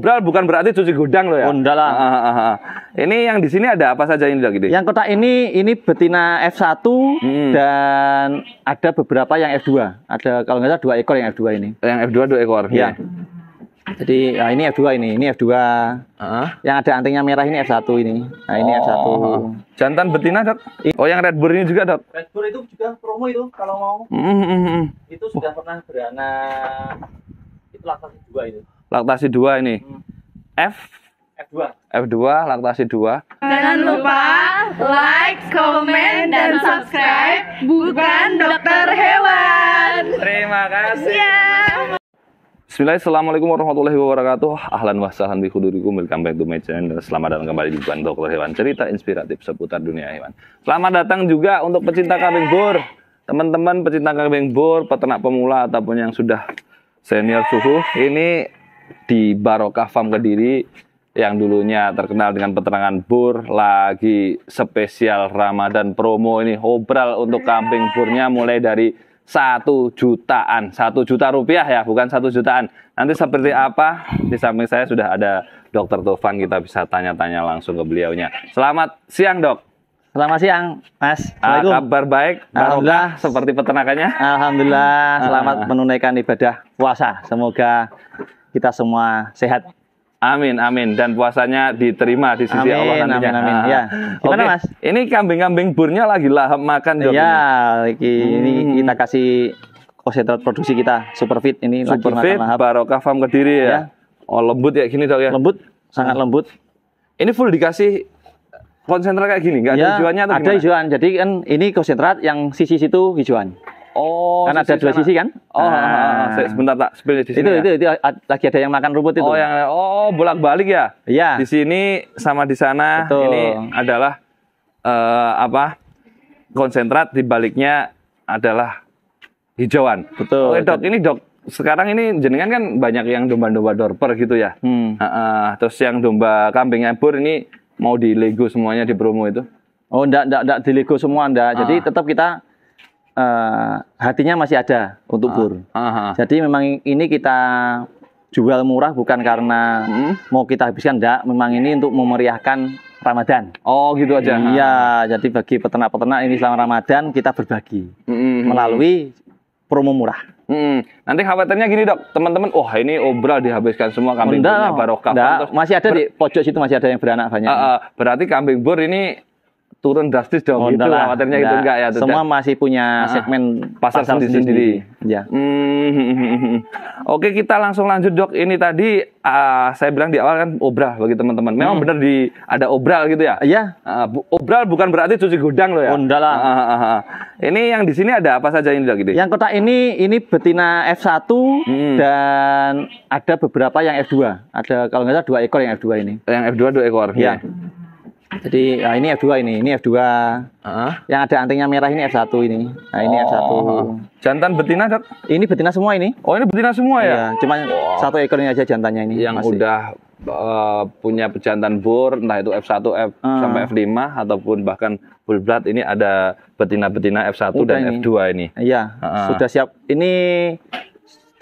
Bral bukan berarti cuci gudang loh ya. Oh, enggak lah. Ah, ah, ah. Ini yang di sini ada apa saja ini lagi deh? Yang kotak ini ini betina F1 hmm. dan ada beberapa yang F2. Ada kalau nggak salah dua ekor yang F2 ini. Yang F2 dua ekor. Ya. ya. Jadi ya ini F2 ini, ini F2. Uh-huh. Yang ada antingnya merah ini F1 ini. Nah, ini oh. F1. Jantan betina, Dok. Oh, yang Red Bull ini juga, Dok. Red Bull itu juga promo itu kalau mau. Mm-hmm. Itu sudah pernah beranak itu laksa juga itu laktasi 2 ini. Hmm. F F2. F2 laktasi 2. Jangan lupa like, komen dan subscribe bukan dokter hewan. Terima kasih. Ya. Bismillahirrahmanirrahim. Assalamualaikum warahmatullahi wabarakatuh Ahlan wa sahlan bihudurikum, welcome back to my channel Selamat datang kembali di Bukan Dokter Hewan Cerita inspiratif seputar dunia hewan Selamat datang juga untuk pecinta kambing bur Teman-teman pecinta kambing bur peternak pemula ataupun yang sudah senior suhu Ini di Barokah Farm Kediri yang dulunya terkenal dengan peternakan bur lagi spesial Ramadan promo ini obral untuk kambing burnya mulai dari satu jutaan satu juta rupiah ya bukan satu jutaan nanti seperti apa di samping saya sudah ada dokter Tovan kita bisa tanya-tanya langsung ke beliaunya selamat siang dok Selamat siang, Mas. Ah, Assalamualaikum. kabar baik, alhamdulillah seperti peternakannya. Alhamdulillah, selamat ah. menunaikan ibadah puasa. Semoga kita semua sehat. Amin, amin. Dan puasanya diterima di sisi amin, Allah nantinya. Amin, amin. Ah. Ya. Gimana okay. mas? Ini kambing-kambing burnya lagi lahap makan. Iya, ini hmm. kita kasih konsentrat produksi kita super fit ini Super lagi fit, makan lahap. Barokah Farm Kediri ya. ya. Oh lembut ya gini dok ya. Lembut, sangat hmm. lembut. Ini full dikasih konsentrat kayak gini, nggak ya, ada hijauannya atau gimana? Ada hijauan. Jadi kan ini konsentrat yang sisi situ hijauan. Oh, kan ada dua sana. sisi kan? Oh, nah. sebentar tak spill di sini. Itu, ya. itu itu lagi ada yang makan rumput itu. Oh, yang oh bolak-balik ya? Iya. Di sini sama di sana. Betul. Ini adalah uh, apa? Konsentrat di baliknya adalah hijauan. Betul. Oke, Dok, ini Dok sekarang ini jenengan kan banyak yang domba-domba dorper gitu ya. Hmm. Uh, uh, terus yang domba kambing ebur ini mau di Lego semuanya di promo itu. Oh, enggak enggak enggak di Lego semua enggak. Jadi ah. tetap kita uh, hatinya masih ada untuk ah, bur. Aha. Jadi memang ini kita jual murah bukan karena hmm? mau kita habiskan enggak, memang ini untuk memeriahkan Ramadan. Oh, gitu aja. Iya, jadi bagi peternak-peternak ini selama Ramadan kita berbagi hmm. hmm melalui promo murah. Hmm. Nanti khawatirnya gini dok, teman-teman, wah ini obral dihabiskan semua kambing burnya barokah. masih ada di pojok situ masih ada yang beranak banyak. Uh, uh, berarti kambing bur ini turun drastis dong oh, gitu lah gitu enggak ya tuh semua ya? masih punya ah, segmen ah, pasar, pasar sendiri, sendiri. ya hmm. oke kita langsung lanjut dok ini tadi uh, saya bilang di awal kan obral bagi teman-teman memang hmm. benar di ada obral gitu ya iya uh, obral bukan berarti cuci gudang loh ya oh, lah uh, uh, uh, ini yang di sini ada apa saja ini dok gitu yang kotak ini ini betina F1 hmm. dan ada beberapa yang F2 ada kalau nggak salah dua ekor yang F2 ini yang F2 dua ekor iya. ya, ya jadi nah ini F2 ini, ini F2. Uh-huh. Yang ada antingnya merah ini F1 ini. Nah ini oh. F1. Jantan betina dok? Ini betina semua ini. Oh ini betina semua ya? Iya, cuma oh. satu ekornya aja jantannya ini. Yang masih. udah uh, punya pejantan bor, entah itu F1, F uh. sampai F5 ataupun bahkan full blood ini ada betina-betina F1 udah dan ini. F2 ini. Iya, uh-huh. sudah siap. Ini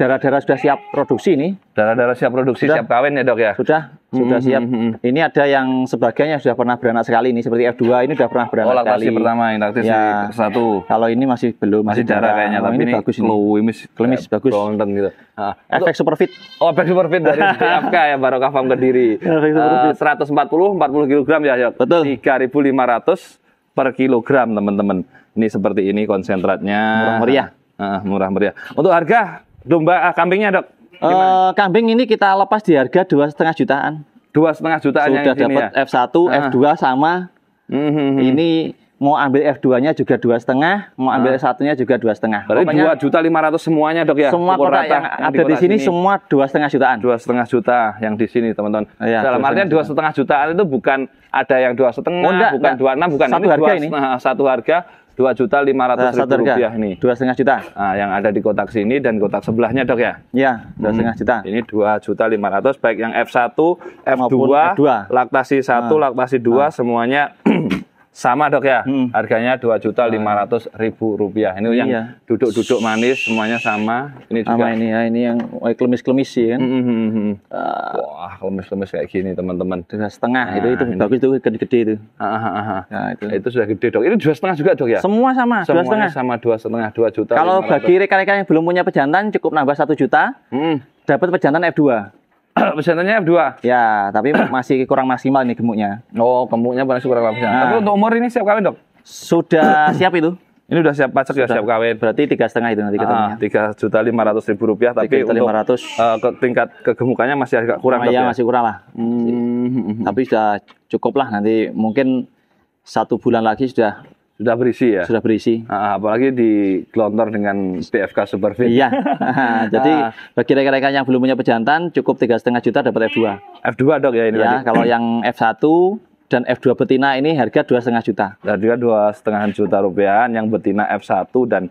darah-darah sudah siap produksi nih. Darah-darah siap produksi, sudah. siap kawin ya dok ya? Sudah, sudah hmm, siap. Mm-hmm. Ini ada yang sebagiannya sudah pernah beranak sekali ini seperti F2 ini sudah pernah beranak oh, sekali. pertama yang ya. satu. Kalau ini masih belum masih, masih jarang kayaknya oh, tapi ini, ini bagus ini. Klimis, klimis ya, bagus. Bronten gitu. Ah, efek super fit. Oh, efek super fit dari DFK ya Barokah Farm Kediri. Efek super fit. Uh, 140 40 kg ya, ya. Betul. 3500 per kilogram, teman-teman. Ini seperti ini konsentratnya. Murah meriah. Uh, murah meriah. Untuk harga domba uh, kambingnya, Dok? Uh, kambing ini kita lepas di harga dua setengah jutaan. Dua setengah jutaan Sudah dapat ya? F1, ah. F2 sama. Mm -hmm. Ini mau ambil F2-nya juga dua setengah, mau ambil ah. S1-nya juga dua setengah. Berarti dua juta lima ratus semuanya dok ya? Semua kota rata, yang ada di, di sini, sini semua dua setengah jutaan. Dua setengah juta yang di sini teman-teman. Ya, Dalam artinya dua setengah jutaan itu bukan ada yang dua setengah, oh, bukan dua enam, bukan satu ini harga dua, ini. satu harga dua juta lima ratus ribu rupiah ini dua setengah juta nah, yang ada di kotak sini dan kotak sebelahnya dok ya iya dua hmm. setengah hmm. juta ini dua juta lima ratus baik yang F1 F2 f laktasi satu ah. laktasi dua ah. semuanya Sama dok ya, hmm. harganya dua juta ah. lima ratus ribu rupiah. Ini iya. yang duduk-duduk manis semuanya sama. Ini juga. ini ya, ini yang eh, klemis-klemis sih kan. -hmm. uh, Wah klemis-klemis kayak gini teman-teman. Dua setengah nah, itu itu ini. bagus itu gede-gede itu. Aha, aha. Ah, nah, itu. itu sudah gede dok. Ini dua setengah juga dok ya. Semua sama. Semuanya dua setengah. sama dua setengah dua juta. Kalau bagi rekan-rekan yang belum punya pejantan cukup nambah satu juta. Hmm. Dapat pejantan F2. pesanannya F2. Ya, tapi masih kurang maksimal nih gemuknya. Oh, gemuknya masih kurang maksimal. Nah. Tapi untuk umur ini siap kawin, Dok? Sudah siap itu. Ini udah siap pajak ya siap kawin. Berarti tiga setengah itu nanti ketemunya. Ah, tiga juta lima ratus ribu rupiah, tapi 3, untuk uh, ke tingkat kegemukannya masih agak kurang. Ah, iya ya? masih kurang lah. Hmm, hmm, hmm, hmm. Tapi sudah cukup lah nanti mungkin satu bulan lagi sudah sudah berisi ya? Sudah berisi. uh, apalagi kelontor dengan PFK Superfit. Iya. Ah, jadi uh, bagi rekan-rekan yang belum punya pejantan cukup tiga setengah juta dapat F2. F2 dok ya ini. Ya, kalau yang F1 dan F2 betina ini harga dua setengah juta. Harga nah, dua setengah juta rupiah. Yang betina F1 dan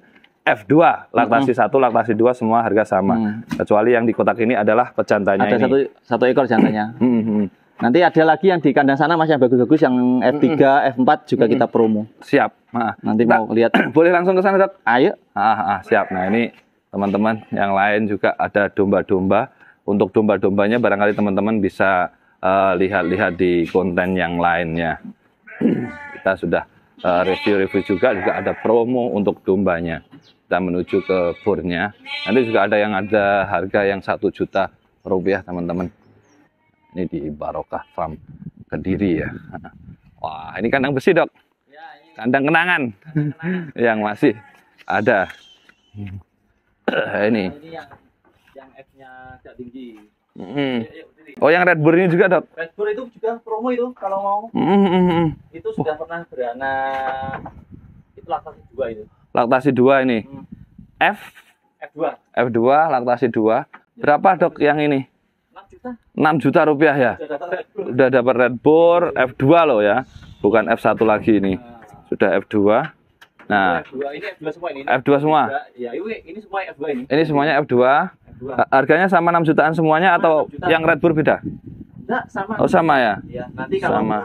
F2, laktasi mm -hmm. 1, laktasi 2 semua harga sama. Mm. Kecuali yang di kotak ini adalah pejantannya Ada ini. satu, satu ekor jantannya. Mm -hmm. Nanti ada lagi yang di kandang sana Mas yang bagus-bagus yang F3, mm -mm. F4 juga kita promo. Siap. Nah, Nanti tak, mau lihat. Boleh langsung ke sana, Dok? Ayo. Ah, ah, siap. Nah, ini teman-teman yang lain juga ada domba-domba. Untuk domba-dombanya barangkali teman-teman bisa eh, lihat-lihat uh, di konten yang lainnya. kita sudah eh, review-review uh, juga juga ada promo untuk dombanya. Kita menuju ke burnya. Nanti juga ada yang ada harga yang satu juta rupiah teman-teman. Ini di Barokah Farm Kediri ya. Wah, ini kandang besi, Dok. Ya, kandang kenangan. yang masih ada. Nah, ini. yang yang nya agak tinggi. Oh yang Red Bull ini juga dok? Red Bull itu juga promo itu kalau mau. Mm -hmm. Itu sudah oh. pernah beranak itu laktasi dua itu. Laktasi dua ini. Mm. F f dua. F2 laktasi dua. Berapa dok yang ini? juta? 6 juta rupiah ya. Udah dapat Red Bull F2 loh ya. Bukan F1 lagi ini. Sudah F2. Nah, F2 semua ini. semuanya F2. Harganya sama 6 jutaan semuanya atau yang Red Bull beda? Enggak, sama. Oh, sama ya? Iya, nanti kalau sama.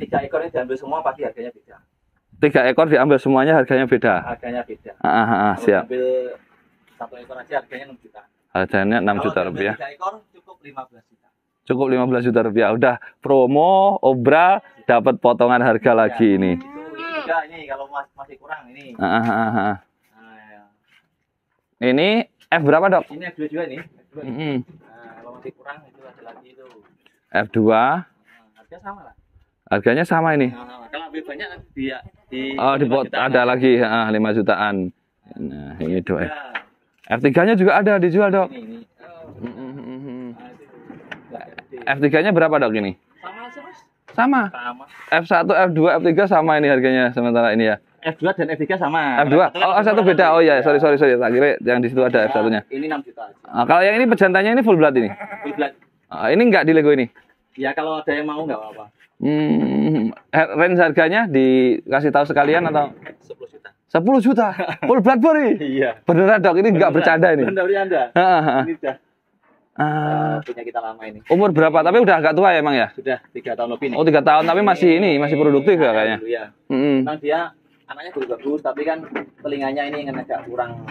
tiga ekor ini diambil semua pasti harganya beda. Tiga ekor diambil semuanya harganya beda. Harganya beda. Ah, ah, ah siap. Ambil satu ekor aja harganya 6 juta. Harganya 6 Kalau juta rupiah. 3 ekor cukup 15 juta. Cukup 15 juta rupiah. Udah promo, obral, dapat potongan harga ya, lagi ini. Itu, ini ini kalau masih kurang ini. Ah, ah, ah. ah, ah. ah iya. Ini F berapa, Dok? Ini F2 juga ini. Mm -hmm. nah, kalau masih kurang itu ada lagi itu. F2. Nah, harga sama lah. Harganya sama ini. Nah, kalau lebih banyak nanti dia di Oh, di ada lagi, ah, 5 jutaan. Nah, ini dua. Ya. Iya. R3-nya juga ada dijual, Dok. Ini, ini, oh. Eh, F3-nya berapa, Dok, ini? Sama Sama. F1, F2, F3 sama ini harganya sementara ini ya. F2 dan F3 sama. F2. Kan oh, F1 kan beda. Oh iya, sorry sorry sorry. Tak kira yang di situ ada iya, F1-nya. Ini 6 juta aja. Nah, kalau yang ini pejantannya ini full blood ini. Full blood. Ah, ini enggak di Lego ini. Ya kalau ada yang mau enggak apa-apa. Hmm, range harganya dikasih tahu sekalian atau 10 juta full BlackBerry. iya. Beneran dok, ini nggak bercanda ini. Bener anda ini udah uh, punya kita lama ini. Umur berapa? Tapi udah agak tua ya emang ya? Sudah tiga tahun lebih nih. Oh tiga tahun, tapi masih ini masih iya, produktif ya kayaknya. Iya. Mm -hmm. Emang dia anaknya bagus-bagus, tapi kan telinganya ini yang agak kurang.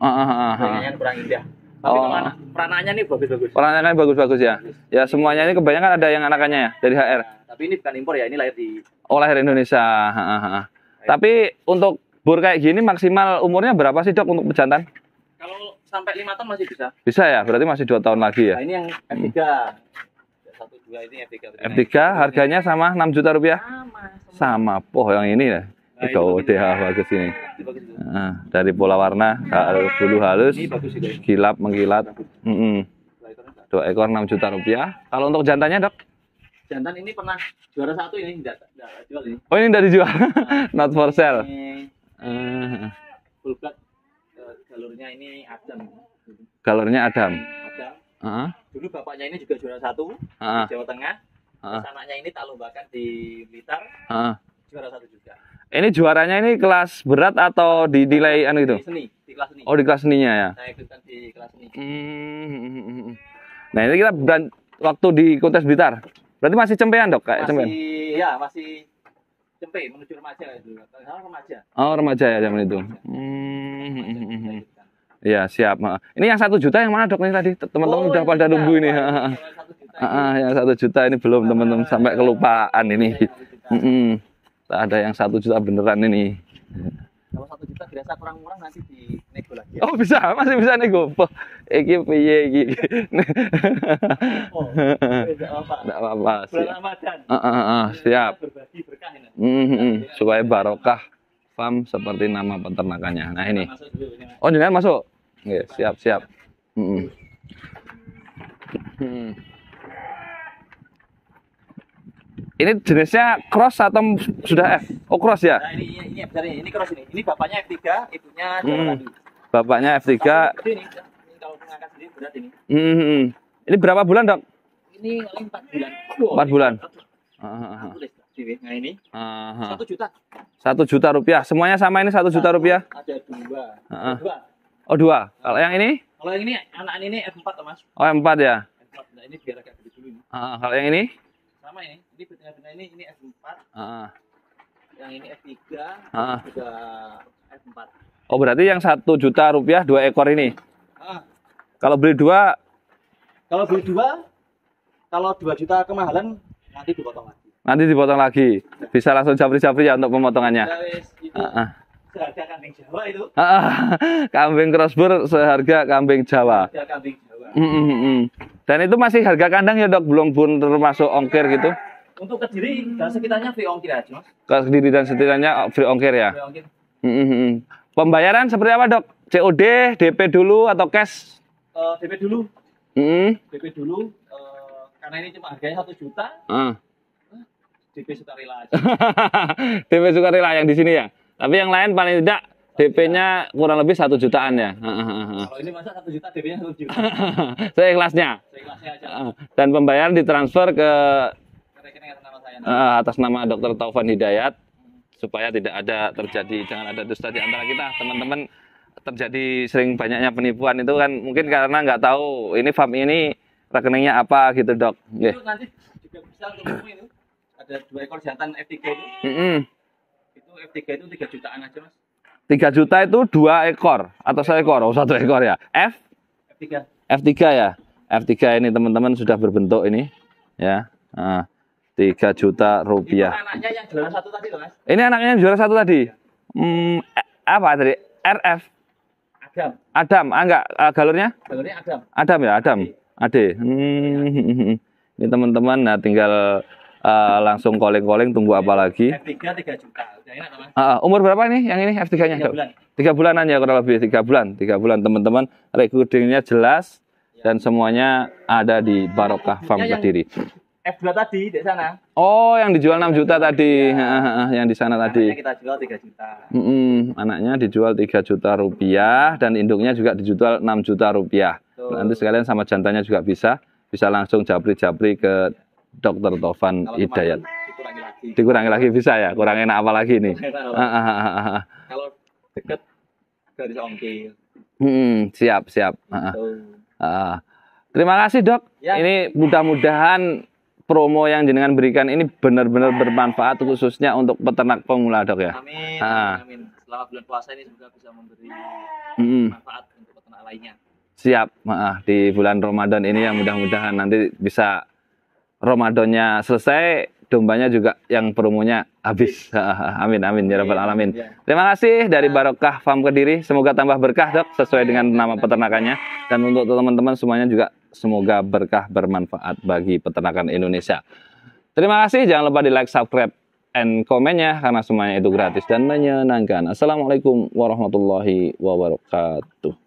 Uh, uh, uh, uh. Telinganya kan kurang indah. Tapi oh. peranannya nih bagus-bagus. Peranannya bagus-bagus ya. Bagus. Ya semuanya ini kebanyakan ada yang anakannya ya dari HR. Nah, iya, tapi ini bukan impor ya, ini lahir di. Oh lahir Indonesia. Ha, ha, ha. Iya. Tapi untuk bur kayak gini maksimal umurnya berapa sih dok untuk pejantan? Kalau sampai lima tahun masih bisa. Bisa ya, berarti masih dua tahun lagi ya. Nah, ini yang F3. Hmm. Satu dua ini F3. harganya sama enam juta rupiah. Sama. Sama. poh yang ini ya. Nah, Ego bagus ini. Nah, dari pola warna bulu nah. halus, kilap mengkilat. Mm Dua ekor enam juta rupiah. Kalau untuk jantannya dok? Jantan ini pernah juara satu ini tidak jual ini. Oh ini dari jual, nah. not for sale. bapaknya ini Adam. Gallernya Adam. Adam. Uh -huh. Dulu bapaknya ini juga juara satu uh -huh. di Jawa Tengah. Uh -huh. Anaknya ini tak lombakan di Blitar. Uh -huh. Juara satu juga. Ini juaranya ini kelas berat atau dinilai anu itu? Di seni, di kelas seni. Oh, di kelas seninya ya. Saya ikutkan di kelas seni. Hmm. hmm, hmm, hmm nah, ini kita waktu di kontes Blitar. Berarti masih cempean, Dok, kayak masih, ya masih cempe menuju remaja itu. Remaja. Oh, remaja ya zaman itu. Remaja. Hmm. Remaja. Iya siap. Ini yang satu juta yang mana dok ini tadi teman-teman oh, udah pada nunggu ini. Ah, yang satu juta ini belum teman-teman ah. sampai kelupaan ini. Mm -mm. Ada yang satu juta beneran ini. Kalau satu juta dirasa kurang murah nanti di nego lagi. Ya? Oh bisa, masih bisa nego. Iki piye iki. Oh, tidak apa-apa. Siap. apa-apa. Uh, uh, uh, siap. Berbagi berkah ini. Mm -hmm. Supaya barokah farm seperti nama peternakannya. Nah ini. Oh, jangan masuk. Ya, siap, siap. Hmm. Hmm. Ini jenisnya cross atau sudah F? Oh cross ya? Nah, ini, ini, ini ini cross ini. Ini bapaknya F3, ibunya hmm. lagi. Bapaknya F3. Ini, kalau mengangkat sendiri berat ini. Hmm. Ini berapa bulan, Dok? Ini 4 bulan. 4 bulan. Ah. ah, ah. Nah, ini ah, satu juta. Satu juta rupiah. Semuanya sama ini satu juta rupiah. Ada dua. Dua Oh dua. Kalau yang ini? Kalau yang ini anak ini F4 mas. Oh f 4 ya. F4. Nah ini biar agak gede dulu. Ah, kalau yang ini? Sama ini. Ini betina-betina ini ini F4. Ah. Yang ini F3. Ah. Juga F4. Oh berarti yang satu juta rupiah dua ekor ini? Ah. Kalau beli dua? Kalau beli dua, kalau dua juta kemahalan nanti dipotong lagi. Nanti dipotong lagi. Bisa langsung japri-japri ya untuk pemotongannya. Ya, wis, gitu. ah, ah. Ah, seharga kambing Jawa itu. kambing crossbur seharga kambing Jawa. Mm, mm, mm, dan itu masih harga kandang ya dok, belum pun termasuk ongkir gitu. Untuk kediri dan sekitarnya free ongkir aja. Ke kediri dan sekitarnya oh, free ongkir ya. Pembayaran seperti apa dok? COD, DP dulu atau cash? Eh, DP dulu. Mm DP dulu. Eh, karena ini cuma harganya satu juta. Uh. Ah. Eh, DP sukarela aja. DP sukarela yang di sini ya? Tapi yang lain paling tidak DP-nya kurang lebih satu jutaan ya. Kalau ini masa satu juta DP-nya satu juta. Saya ikhlasnya. aja. Dan pembayaran ditransfer ke, ke atas, nama atas nama Dr. Taufan Hidayat supaya tidak ada terjadi jangan ada dusta di antara kita teman-teman terjadi sering banyaknya penipuan itu kan mungkin karena nggak tahu ini farm ini rekeningnya apa gitu dok. Itu nanti juga bisa untuk itu ada dua ekor jantan F3 itu. Mm F3 itu 3 jutaan aja, Mas. 3 juta itu 2 ekor atau ekor? Oh, satu ekor ya. F F3. F3 ya. F3 ini teman-teman sudah berbentuk ini ya. Nah, 3 juta rupiah. Ini anaknya yang juara satu tadi, Mas. Ini anaknya yang juara satu tadi. Hmm, apa tadi? RF. Adam. Adam, ah, enggak ah, galurnya? Galurnya Adam. Adam ya, Adam. Ade. Hmm. Ini teman-teman nah tinggal uh, langsung calling-calling tunggu apa lagi? F3 3 juta. Uh, umur berapa nih yang ini F3-nya? Tiga bulan. Tiga bulanan ya kurang lebih tiga bulan, tiga bulan teman-teman. Recruitingnya jelas ya. dan semuanya ada di Barokah Farm Kediri. F2 tadi di sana. Oh, yang dijual 6 juta tadi. Ya. yang di sana tadi. Anaknya kita jual 3 juta. Mm -mm. Anaknya dijual 3 juta rupiah dan induknya juga dijual 6 juta rupiah. Tuh. Nanti sekalian sama jantannya juga bisa. Bisa langsung japri-japri ke Dokter Tovan Hidayat dikurangi lagi. Dikurangi lagi bisa ya, kurang enak apa lagi nih? Ah, ah, ah, Kalau deket dari ongkir. Hmm, siap siap. Uh, terima kasih dok. Ya. Ini mudah-mudahan promo yang jenengan berikan ini benar-benar bermanfaat khususnya untuk peternak pemula dok ya. Amin. Ah. Amin. Selama bulan puasa ini semoga bisa memberi hmm. manfaat untuk peternak lainnya. Siap, maaf di bulan Ramadan ini yang mudah-mudahan nanti bisa Ramadannya selesai, dombanya juga yang perumunya habis. amin amin ya rabbal iya, alamin. Iya. Terima kasih dari iya. Barokah Farm Kediri. Semoga tambah berkah dok sesuai dengan nama peternakannya dan untuk teman-teman semuanya juga semoga berkah bermanfaat bagi peternakan Indonesia. Terima kasih. Jangan lupa di like, subscribe, and komennya karena semuanya itu gratis dan menyenangkan. Assalamualaikum warahmatullahi wabarakatuh.